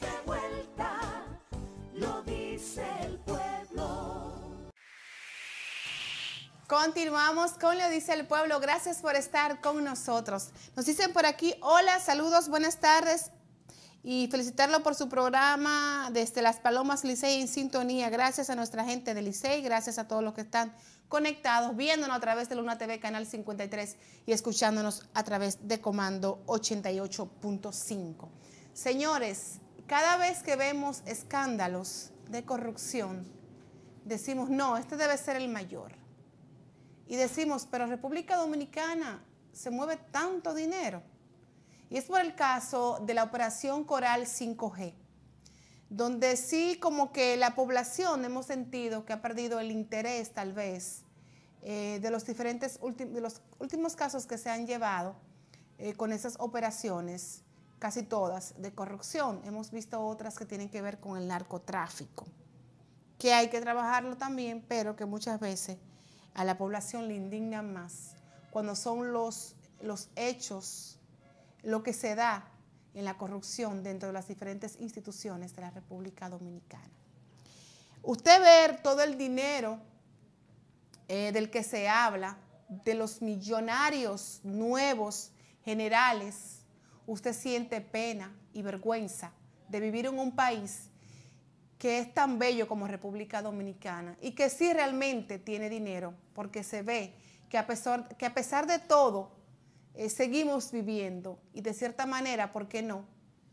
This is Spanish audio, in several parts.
de vuelta, lo dice el pueblo. Continuamos con Lo dice el pueblo. Gracias por estar con nosotros. Nos dicen por aquí, hola, saludos, buenas tardes y felicitarlo por su programa desde Las Palomas Licey en sintonía. Gracias a nuestra gente de Licey, gracias a todos los que están conectados, viéndonos a través de Luna TV Canal 53 y escuchándonos a través de Comando 88.5. Señores, cada vez que vemos escándalos de corrupción, decimos, no, este debe ser el mayor. Y decimos, pero República Dominicana se mueve tanto dinero. Y es por el caso de la operación Coral 5G, donde sí como que la población hemos sentido que ha perdido el interés tal vez eh, de los diferentes últimos casos que se han llevado eh, con esas operaciones casi todas, de corrupción. Hemos visto otras que tienen que ver con el narcotráfico, que hay que trabajarlo también, pero que muchas veces a la población le indignan más cuando son los, los hechos, lo que se da en la corrupción dentro de las diferentes instituciones de la República Dominicana. Usted ver todo el dinero eh, del que se habla, de los millonarios nuevos generales usted siente pena y vergüenza de vivir en un país que es tan bello como República Dominicana y que sí realmente tiene dinero, porque se ve que a pesar, que a pesar de todo eh, seguimos viviendo y de cierta manera, ¿por qué no?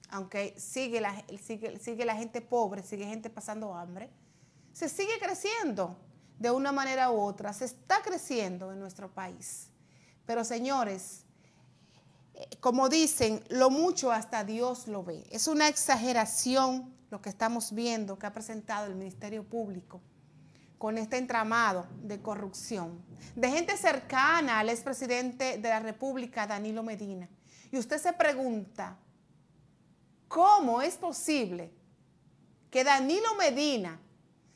Aunque sigue la, sigue, sigue la gente pobre, sigue gente pasando hambre, se sigue creciendo de una manera u otra, se está creciendo en nuestro país. Pero señores, como dicen, lo mucho hasta Dios lo ve. Es una exageración lo que estamos viendo que ha presentado el Ministerio Público con este entramado de corrupción, de gente cercana al expresidente de la República, Danilo Medina. Y usted se pregunta, ¿cómo es posible que Danilo Medina,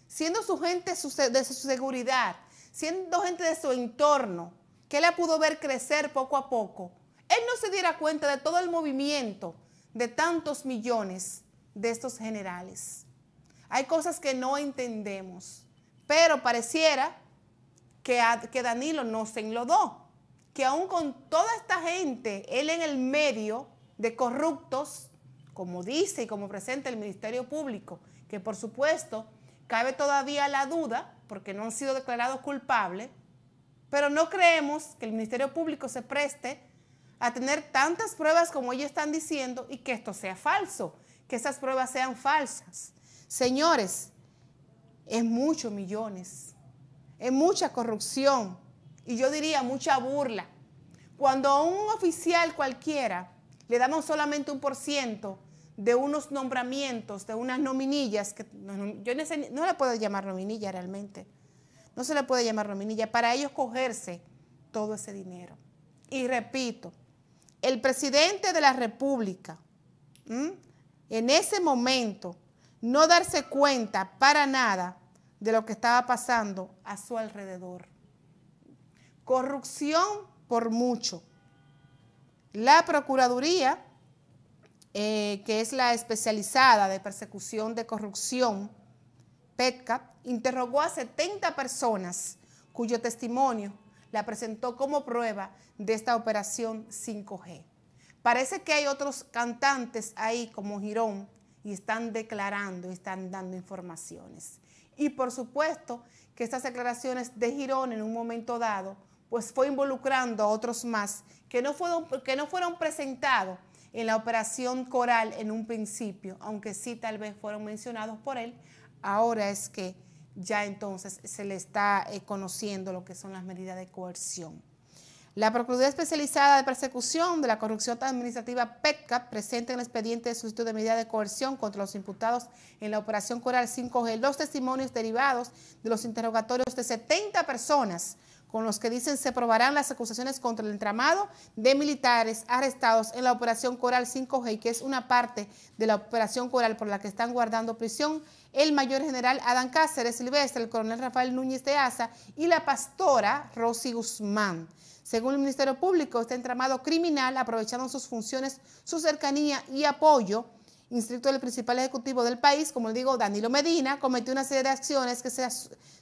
siendo su gente de su seguridad, siendo gente de su entorno, que la pudo ver crecer poco a poco, él no se diera cuenta de todo el movimiento de tantos millones de estos generales. Hay cosas que no entendemos, pero pareciera que, que Danilo no se enlodó, que aún con toda esta gente, él en el medio de corruptos, como dice y como presenta el Ministerio Público, que por supuesto cabe todavía la duda, porque no han sido declarados culpables, pero no creemos que el Ministerio Público se preste a tener tantas pruebas como ellos están diciendo y que esto sea falso, que esas pruebas sean falsas. Señores, es muchos millones, es mucha corrupción y yo diría mucha burla. Cuando a un oficial cualquiera le damos solamente un por ciento de unos nombramientos, de unas nominillas, que yo no, la no le puedo llamar nominilla realmente, no se le puede llamar nominilla, para ellos cogerse todo ese dinero. Y repito, el presidente de la República en ese momento no darse cuenta para nada de lo que estaba pasando a su alrededor. Corrupción por mucho. La Procuraduría, eh, que es la especializada de persecución de corrupción, PETCAP, e interrogó a 70 personas cuyo testimonio la presentó como prueba de esta operación 5G. Parece que hay otros cantantes ahí como Girón y están declarando y están dando informaciones. Y por supuesto que estas declaraciones de Girón en un momento dado pues fue involucrando a otros más que no fueron, que no fueron presentados en la operación coral en un principio, aunque sí tal vez fueron mencionados por él, ahora es que ya entonces se le está eh, conociendo lo que son las medidas de coerción. La Procuraduría Especializada de Persecución de la Corrupción Administrativa PETCA presenta en el expediente de solicitud de medida de coerción contra los imputados en la operación Coral 5G los testimonios derivados de los interrogatorios de 70 personas con los que dicen se probarán las acusaciones contra el entramado de militares arrestados en la operación Coral 5G, que es una parte de la operación Coral por la que están guardando prisión el mayor general Adán Cáceres Silvestre, el coronel Rafael Núñez de Asa y la pastora Rosy Guzmán. Según el Ministerio Público, este entramado criminal aprovechando sus funciones, su cercanía y apoyo instructo del principal ejecutivo del país, como le digo, Danilo Medina, cometió una serie de acciones que se,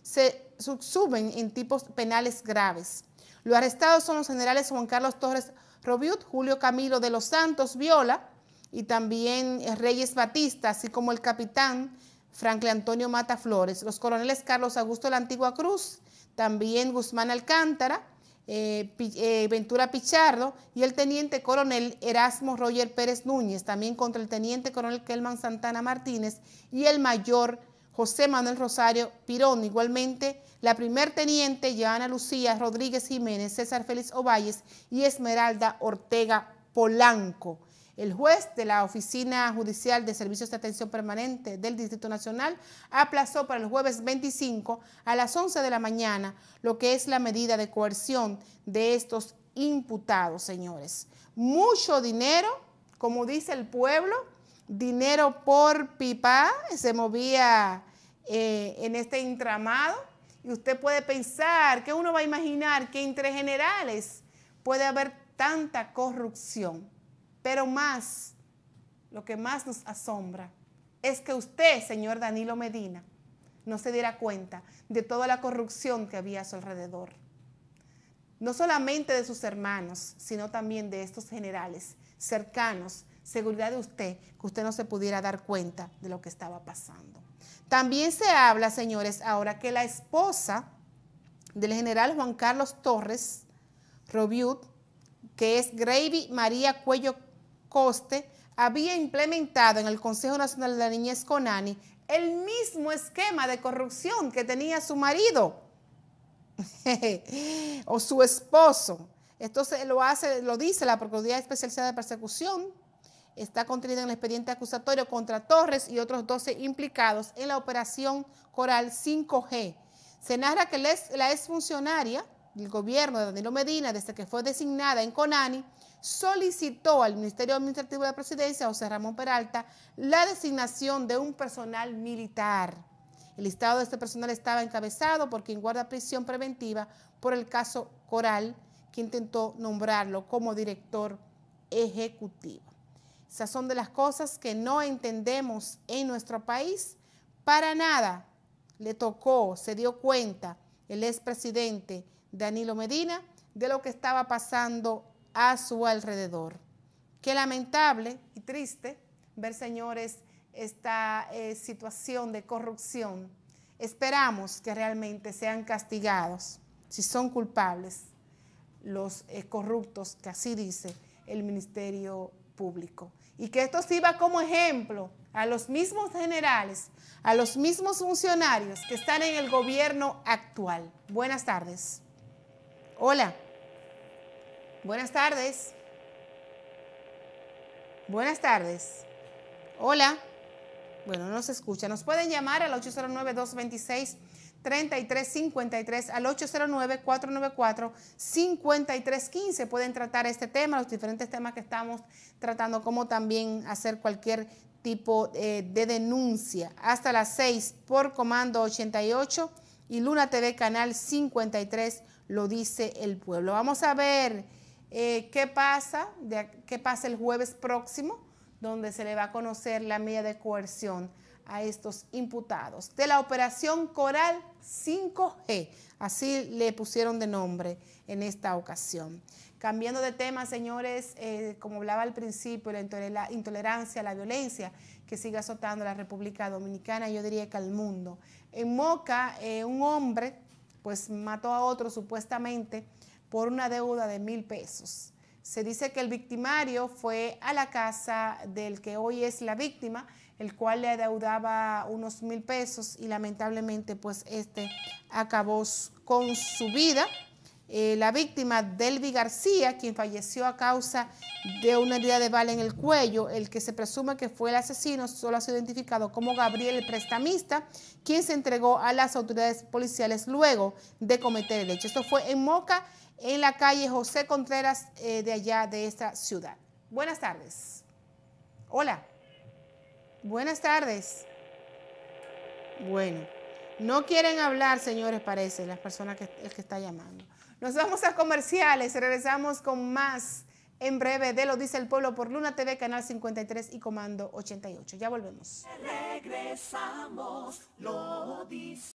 se subsumen en tipos penales graves. Los arrestados son los generales Juan Carlos Torres Robiut, Julio Camilo de los Santos Viola y también eh, Reyes Batista, así como el capitán Franklin Antonio Mata Flores, los coroneles Carlos Augusto de la Antigua Cruz, también Guzmán Alcántara, eh, eh, Ventura Pichardo y el teniente coronel Erasmo Roger Pérez Núñez, también contra el teniente coronel Kelman Santana Martínez y el mayor José Manuel Rosario Pirón. Igualmente, la primer teniente Joana Lucía Rodríguez Jiménez, César Félix Ovalles y Esmeralda Ortega Polanco. El juez de la Oficina Judicial de Servicios de Atención Permanente del Distrito Nacional aplazó para el jueves 25 a las 11 de la mañana lo que es la medida de coerción de estos imputados, señores. Mucho dinero, como dice el pueblo, dinero por pipa se movía eh, en este entramado Y usted puede pensar, que uno va a imaginar que entre generales puede haber tanta corrupción? Pero más, lo que más nos asombra es que usted, señor Danilo Medina, no se diera cuenta de toda la corrupción que había a su alrededor. No solamente de sus hermanos, sino también de estos generales cercanos, seguridad de usted, que usted no se pudiera dar cuenta de lo que estaba pasando. También se habla, señores, ahora que la esposa del general Juan Carlos Torres Robiud, que es Gravy María Cuello Coste había implementado en el Consejo Nacional de la Niñez Conani el mismo esquema de corrupción que tenía su marido o su esposo. Esto lo hace, lo dice la Procuraduría Especializada de Persecución, está contenida en el expediente acusatorio contra Torres y otros 12 implicados en la operación Coral 5G. Se narra que la exfuncionaria del gobierno de Danilo Medina, desde que fue designada en Conani, solicitó al Ministerio Administrativo de la Presidencia, José Ramón Peralta, la designación de un personal militar. El listado de este personal estaba encabezado por quien guarda prisión preventiva por el caso Coral, que intentó nombrarlo como director ejecutivo. Esas son de las cosas que no entendemos en nuestro país. Para nada le tocó, se dio cuenta el expresidente Danilo Medina de lo que estaba pasando a su alrededor. Qué lamentable y triste ver, señores, esta eh, situación de corrupción. Esperamos que realmente sean castigados, si son culpables, los eh, corruptos, que así dice el Ministerio Público. Y que esto sirva como ejemplo a los mismos generales, a los mismos funcionarios que están en el gobierno actual. Buenas tardes. Hola. Buenas tardes. Buenas tardes. Hola. Bueno, no se escucha. Nos pueden llamar al 809-226-3353, al 809-494-5315. Pueden tratar este tema, los diferentes temas que estamos tratando, como también hacer cualquier tipo eh, de denuncia. Hasta las 6 por Comando 88 y Luna TV Canal 53 lo dice el pueblo. Vamos a ver eh, ¿Qué pasa? ¿Qué pasa el jueves próximo? Donde se le va a conocer la medida de coerción a estos imputados de la operación Coral 5G. Así le pusieron de nombre en esta ocasión. Cambiando de tema, señores, eh, como hablaba al principio, la intolerancia, la violencia que sigue azotando la República Dominicana, yo diría que al mundo. En Moca, eh, un hombre pues mató a otro supuestamente por una deuda de mil pesos. Se dice que el victimario fue a la casa del que hoy es la víctima, el cual le adeudaba unos mil pesos y lamentablemente pues este acabó con su vida. Eh, la víctima, Delvi García, quien falleció a causa de una herida de bala en el cuello, el que se presume que fue el asesino, solo ha sido identificado como Gabriel el prestamista, quien se entregó a las autoridades policiales luego de cometer el hecho. Esto fue en Moca, en la calle José Contreras eh, de allá, de esta ciudad. Buenas tardes. Hola. Buenas tardes. Bueno, no quieren hablar, señores, parece, las personas que, el que está llamando. Nos vamos a comerciales, regresamos con más en breve de Lo Dice el Pueblo por Luna TV, Canal 53 y Comando 88. Ya volvemos. Regresamos, lo dice